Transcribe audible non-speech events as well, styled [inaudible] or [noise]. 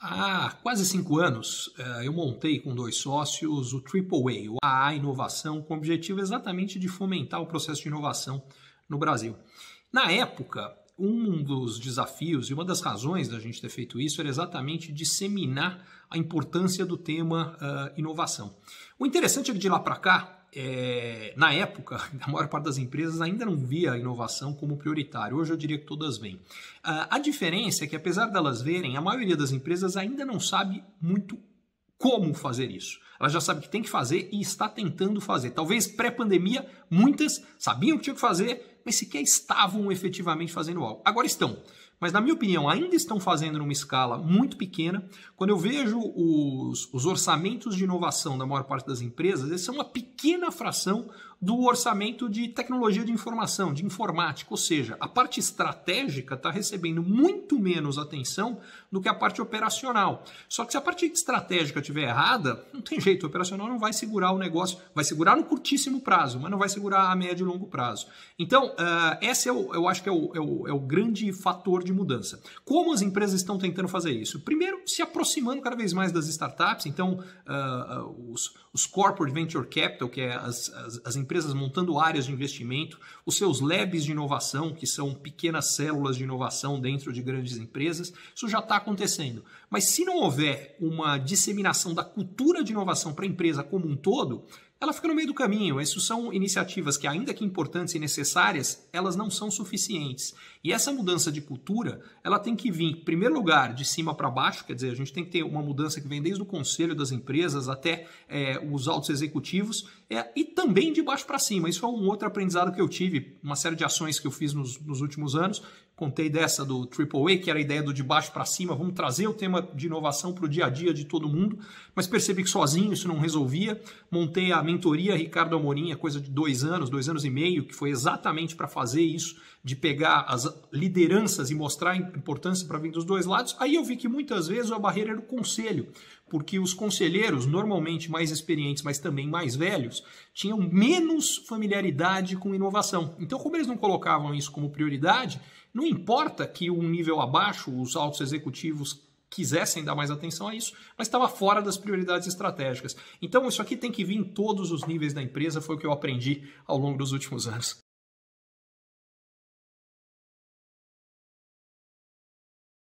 Há quase cinco anos, eh, eu montei com dois sócios o AAA, o AA Inovação, com o objetivo exatamente de fomentar o processo de inovação no Brasil. Na época, um dos desafios e uma das razões da gente ter feito isso era exatamente disseminar a importância do tema uh, inovação. O interessante é que de lá para cá, é, na época, [laughs] a maior parte das empresas ainda não via a inovação como prioritário. Hoje eu diria que todas veem. Ah, a diferença é que, apesar delas verem, a maioria das empresas ainda não sabe muito como fazer isso. Ela já sabe que tem que fazer e está tentando fazer. Talvez pré-pandemia, muitas sabiam que tinha que fazer, mas sequer estavam efetivamente fazendo algo. Agora estão. Mas, na minha opinião, ainda estão fazendo numa escala muito pequena. Quando eu vejo os, os orçamentos de inovação da maior parte das empresas, eles são uma pequena fração do orçamento de tecnologia de informação, de informática, ou seja, a parte estratégica está recebendo muito menos atenção do que a parte operacional. Só que se a parte estratégica estiver errada, não tem jeito, o operacional não vai segurar o negócio, vai segurar no curtíssimo prazo, mas não vai segurar a médio e longo prazo. Então, uh, esse é o, eu acho que é o, é, o, é o grande fator de mudança. Como as empresas estão tentando fazer isso? Primeiro, se aproximando cada vez mais das startups, então uh, os, os corporate venture capital, que é as, as, as empresas empresas montando áreas de investimento, os seus labs de inovação, que são pequenas células de inovação dentro de grandes empresas, isso já está acontecendo. Mas se não houver uma disseminação da cultura de inovação para a empresa como um todo, ela fica no meio do caminho. Essas são iniciativas que, ainda que importantes e necessárias, elas não são suficientes. E essa mudança de cultura, ela tem que vir, em primeiro lugar, de cima para baixo, quer dizer, a gente tem que ter uma mudança que vem desde o conselho das empresas até é, os altos executivos, é, e também de baixo para cima. Isso é um outro aprendizado que eu tive, uma série de ações que eu fiz nos, nos últimos anos. Contei dessa do AAA, que era a ideia do de baixo para cima, vamos trazer o tema de inovação para o dia a dia de todo mundo, mas percebi que sozinho isso não resolvia. Montei a mentoria Ricardo Amorim, é coisa de dois anos, dois anos e meio, que foi exatamente para fazer isso, de pegar as lideranças e mostrar a importância para vir dos dois lados. Aí eu vi que muitas vezes a barreira era o conselho, porque os conselheiros, normalmente mais experientes, mas também mais velhos, tinham menos familiaridade com inovação. Então, como eles não colocavam isso como prioridade, não importa que um nível abaixo os altos executivos quisessem dar mais atenção a isso, mas estava fora das prioridades estratégicas. Então, isso aqui tem que vir em todos os níveis da empresa, foi o que eu aprendi ao longo dos últimos anos.